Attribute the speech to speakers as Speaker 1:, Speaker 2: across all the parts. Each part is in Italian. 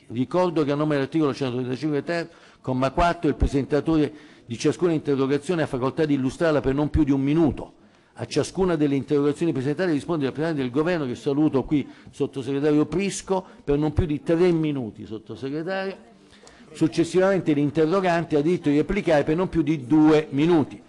Speaker 1: indagati. Ricordo che a nome dell'articolo 135 ter, comma 4, il presentatore di ciascuna interrogazione ha facoltà di illustrarla per non più di un minuto. A ciascuna delle interrogazioni presentate risponde il rappresentante del governo che saluto qui sottosegretario Prisco per non più di tre minuti, sottosegretario. Successivamente l'interrogante ha diritto di replicare per non più di due minuti.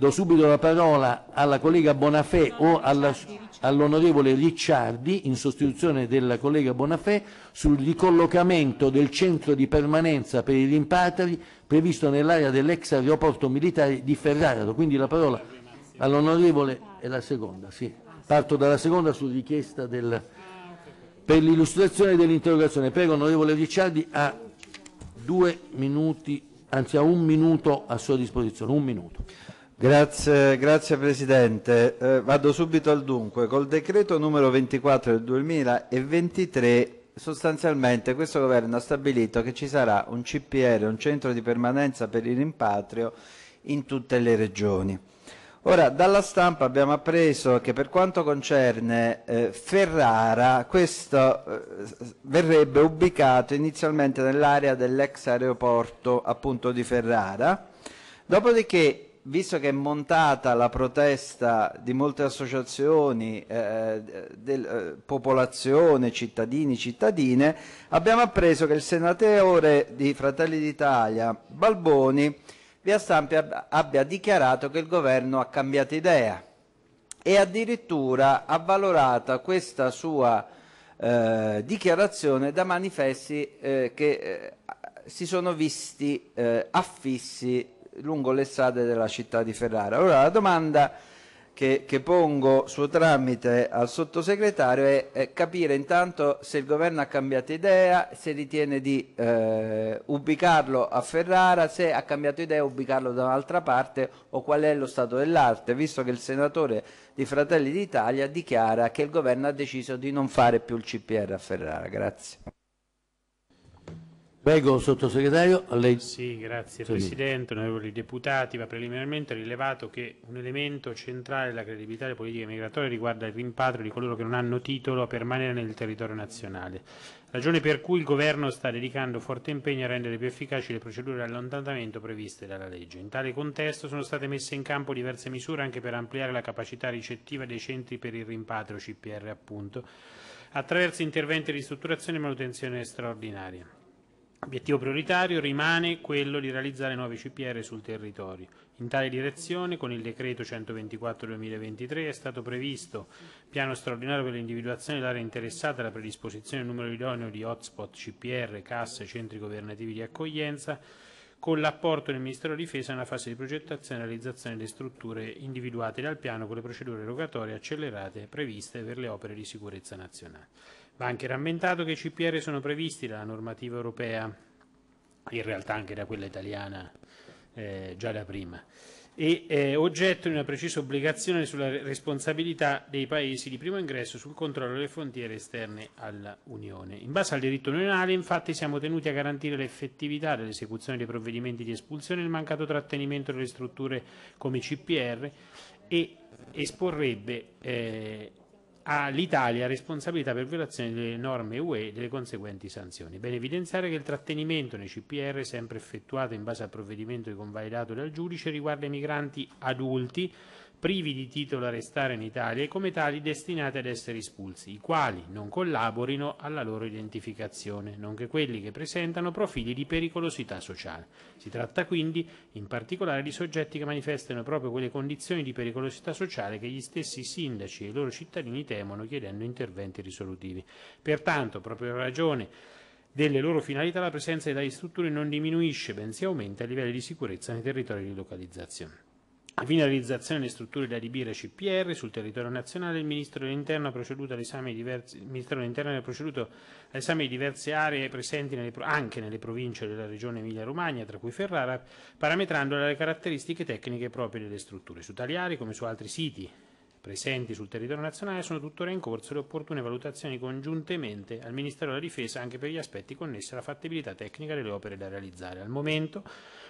Speaker 1: Do subito la parola alla collega Bonafè o all'onorevole all Ricciardi, in sostituzione della collega Bonafè, sul ricollocamento del centro di permanenza per i rimpatri previsto nell'area dell'ex aeroporto militare di Ferrara. Quindi la parola all'onorevole è la seconda, sì. Parto dalla seconda su richiesta del... per l'illustrazione dell'interrogazione. Prego, onorevole Ricciardi, ha due minuti, anzi ha un minuto
Speaker 2: a sua disposizione. Un minuto. Grazie, grazie Presidente. Eh, vado subito al dunque. Col decreto numero 24 del 2023 sostanzialmente questo governo ha stabilito che ci sarà un CPR, un centro di permanenza per il rimpatrio in tutte le regioni. Ora, dalla stampa abbiamo appreso che per quanto concerne eh, Ferrara, questo eh, verrebbe ubicato inizialmente nell'area dell'ex aeroporto appunto di Ferrara, dopodiché visto che è montata la protesta di molte associazioni, eh, del, eh, popolazione, cittadini, cittadine, abbiamo appreso che il senatore di Fratelli d'Italia, Balboni, via stampa abbia dichiarato che il governo ha cambiato idea e addirittura ha valorata questa sua eh, dichiarazione da manifesti eh, che eh, si sono visti eh, affissi lungo le strade della città di Ferrara. Allora la domanda che, che pongo suo tramite al sottosegretario è, è, capire intanto se il governo ha cambiato idea, se ritiene di eh, ubicarlo a Ferrara, se ha cambiato idea ubicarlo da un'altra parte o qual è lo stato dell'arte, visto che il senatore di Fratelli d'Italia dichiara che il governo ha deciso di non fare più il CPR a Ferrara. Grazie.
Speaker 1: Prego, sottosegretario, a lei.
Speaker 3: Sì, grazie Salve. Presidente, onorevoli deputati. Va preliminarmente rilevato che un elemento centrale della credibilità delle politiche migratorie riguarda il rimpatrio di coloro che non hanno titolo a permanere nel territorio nazionale. Ragione per cui il Governo sta dedicando forte impegno a rendere più efficaci le procedure di allontanamento previste dalla legge. In tale contesto sono state messe in campo diverse misure anche per ampliare la capacità ricettiva dei centri per il rimpatrio CPR, appunto, attraverso interventi di ristrutturazione e manutenzione straordinaria. Obiettivo prioritario rimane quello di realizzare nuovi CPR sul territorio. In tale direzione, con il decreto 124-2023, è stato previsto piano straordinario per l'individuazione dell'area interessata alla predisposizione del numero idoneo di hotspot, CPR, casse, centri governativi di accoglienza, con l'apporto del Ministero della Difesa nella fase di progettazione e realizzazione delle strutture individuate dal piano con le procedure erogatorie accelerate previste per le opere di sicurezza nazionale. Va anche rammentato che i CPR sono previsti dalla normativa europea, in realtà anche da quella italiana eh, già da prima, e eh, oggetto di una precisa obbligazione sulla responsabilità dei paesi di primo ingresso sul controllo delle frontiere esterne all'Unione. In base al diritto unionale, infatti, siamo tenuti a garantire l'effettività dell'esecuzione dei provvedimenti di espulsione e il mancato trattenimento delle strutture come CPR e esporrebbe eh, all'Italia responsabilità per violazione delle norme UE e delle conseguenti sanzioni. Bene evidenziare che il trattenimento nei CPR, sempre effettuato in base al provvedimento convalidato dal giudice, riguarda i migranti adulti privi di titolo a restare in Italia e come tali destinati ad essere espulsi, i quali non collaborino alla loro identificazione, nonché quelli che presentano profili di pericolosità sociale. Si tratta quindi in particolare di soggetti che manifestano proprio quelle condizioni di pericolosità sociale che gli stessi sindaci e i loro cittadini temono chiedendo interventi risolutivi. Pertanto, proprio in ragione delle loro finalità la presenza di tali strutture non diminuisce, bensì aumenta i livelli di sicurezza nei territori di localizzazione. A finalizzazione delle strutture da adibire a CPR sul territorio nazionale, il Ministro dell'Interno ha proceduto all'esame di diversi, di diverse aree presenti nelle, anche nelle province della regione Emilia-Romagna, tra cui Ferrara, parametrando le caratteristiche tecniche proprie delle strutture. Su tali aree, come su altri siti presenti sul territorio nazionale sono tuttora in corso le opportune valutazioni congiuntemente al Ministero della Difesa anche per gli aspetti connessi alla fattibilità tecnica delle opere da realizzare. Al momento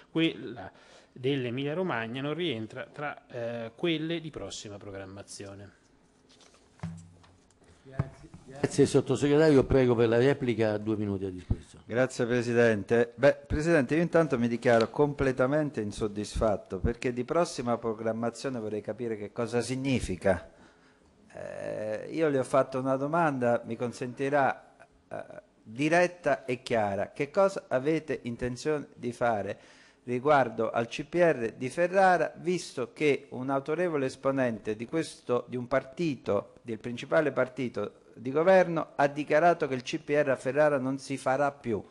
Speaker 3: quella dell'Emilia Romagna non rientra tra eh, quelle di prossima programmazione.
Speaker 2: Grazie. Grazie sottosegretario, prego per la replica, due minuti a disposizione. Grazie Presidente. Beh, Presidente, io intanto mi dichiaro completamente insoddisfatto perché di prossima programmazione vorrei capire che cosa significa. Eh, io le ho fatto una domanda, mi consentirà eh, diretta e chiara. Che cosa avete intenzione di fare riguardo al CPR di Ferrara, visto che un autorevole esponente di, questo, di un partito, del principale partito di governo ha dichiarato che il CPR a Ferrara non si farà più.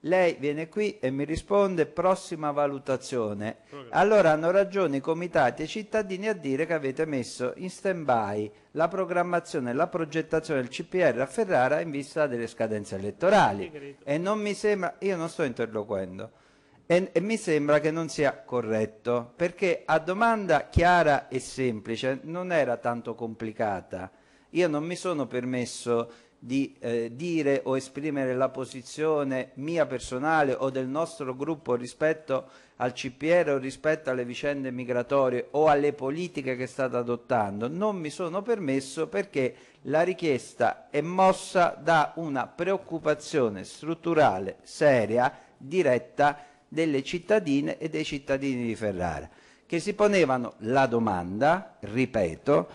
Speaker 2: Lei viene qui e mi risponde prossima valutazione. Allora hanno ragione i comitati e i cittadini a dire che avete messo in stand-by la programmazione e la progettazione del CPR a Ferrara in vista delle scadenze elettorali. E non mi sembra, io non sto interloquendo, e, e mi sembra che non sia corretto, perché a domanda chiara e semplice non era tanto complicata io non mi sono permesso di eh, dire o esprimere la posizione mia personale o del nostro gruppo rispetto al CPR o rispetto alle vicende migratorie o alle politiche che state adottando. Non mi sono permesso perché la richiesta è mossa da una preoccupazione strutturale, seria, diretta delle cittadine e dei cittadini di Ferrara che si ponevano la domanda, ripeto,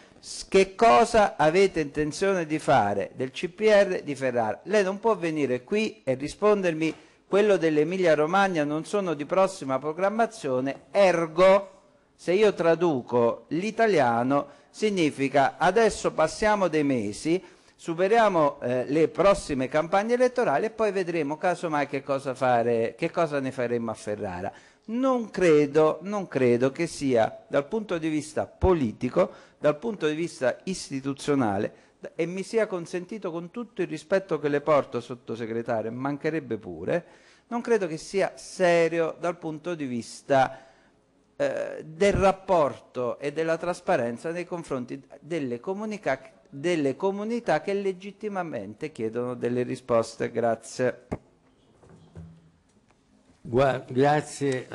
Speaker 2: che cosa avete intenzione di fare del CPR di Ferrara? Lei non può venire qui e rispondermi quello dell'Emilia Romagna non sono di prossima programmazione, ergo, se io traduco l'italiano, significa adesso passiamo dei mesi, superiamo eh, le prossime campagne elettorali e poi vedremo casomai che cosa, fare, che cosa ne faremo a Ferrara non credo, non credo che sia dal punto di vista politico, dal punto di vista istituzionale, e mi sia consentito con tutto il rispetto che le porto, sottosegretario, mancherebbe pure, non credo che sia serio dal punto di vista eh, del rapporto e della trasparenza nei confronti delle, comunica- delle comunità che legittimamente chiedono delle risposte. Grazie.
Speaker 1: Grazie